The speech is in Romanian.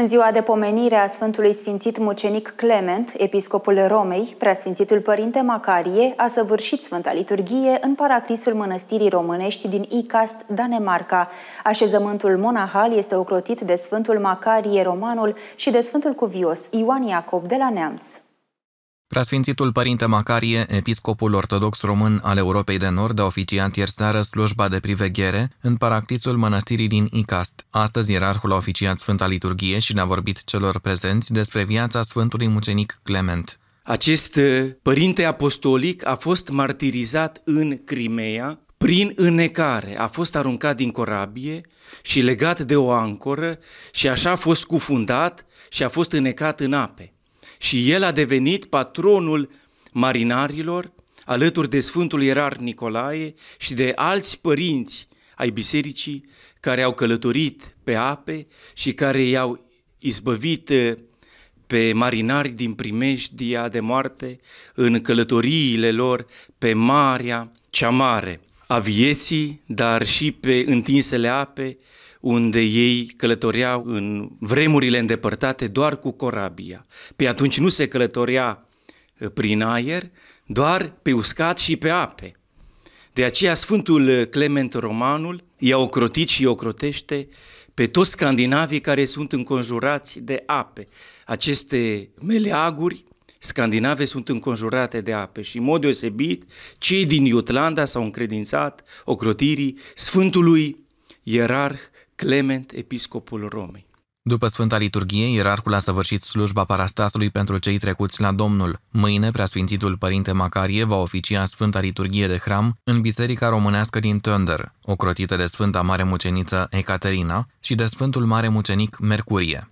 În ziua de pomenire a Sfântului Sfințit Mucenic Clement, episcopul Romei, preasfințitul Părinte Macarie a săvârșit Sfânta Liturghie în paraclisul mănăstirii românești din Icast, Danemarca. Așezământul monahal este ocrotit de Sfântul Macarie Romanul și de Sfântul Cuvios Ioan Iacob de la Neamț. Preasfințitul Părinte Macarie, episcopul ortodox român al Europei de Nord, a oficiat ieri seară slujba de priveghere în paractițul mănăstirii din Icast. Astăzi, ierarhul a oficiat Sfânta Liturghie și ne-a vorbit celor prezenți despre viața Sfântului Mucenic Clement. Acest uh, părinte apostolic a fost martirizat în Crimea prin înecare, a fost aruncat din corabie și legat de o ancoră și așa a fost cufundat și a fost înecat în ape și el a devenit patronul marinarilor, alături de Sfântul Ierar Nicolae și de alți părinți ai bisericii care au călătorit pe ape și care i-au izbăvit eh, pe marinari din primejdia de moarte în călătoriile lor pe Marea cea Mare a vieții, dar și pe întinsele ape, unde ei călătoreau în vremurile îndepărtate doar cu corabia. Pe atunci nu se călătorea eh, prin aer, doar pe uscat și pe ape. De aceea Sfântul Clement Romanul i-a ocrotit și ocrotește pe toți scandinavii care sunt înconjurați de ape. Aceste meleaguri scandinave sunt înconjurate de ape și, în mod deosebit, cei din Iutlanda s-au încredințat ocrotirii Sfântului Ierarh Clement, episcopul Romei. După Sfânta Liturghie, ierarhul a săvârșit slujba parastasului pentru cei trecuți la Domnul. Mâine, preasfințitul Părinte Macarie va oficia Sfânta Liturghie de Hram în Biserica Românească din Tönder, ocrotită de Sfânta Mare Muceniță Ecaterina și de Sfântul Mare Mucenic Mercurie.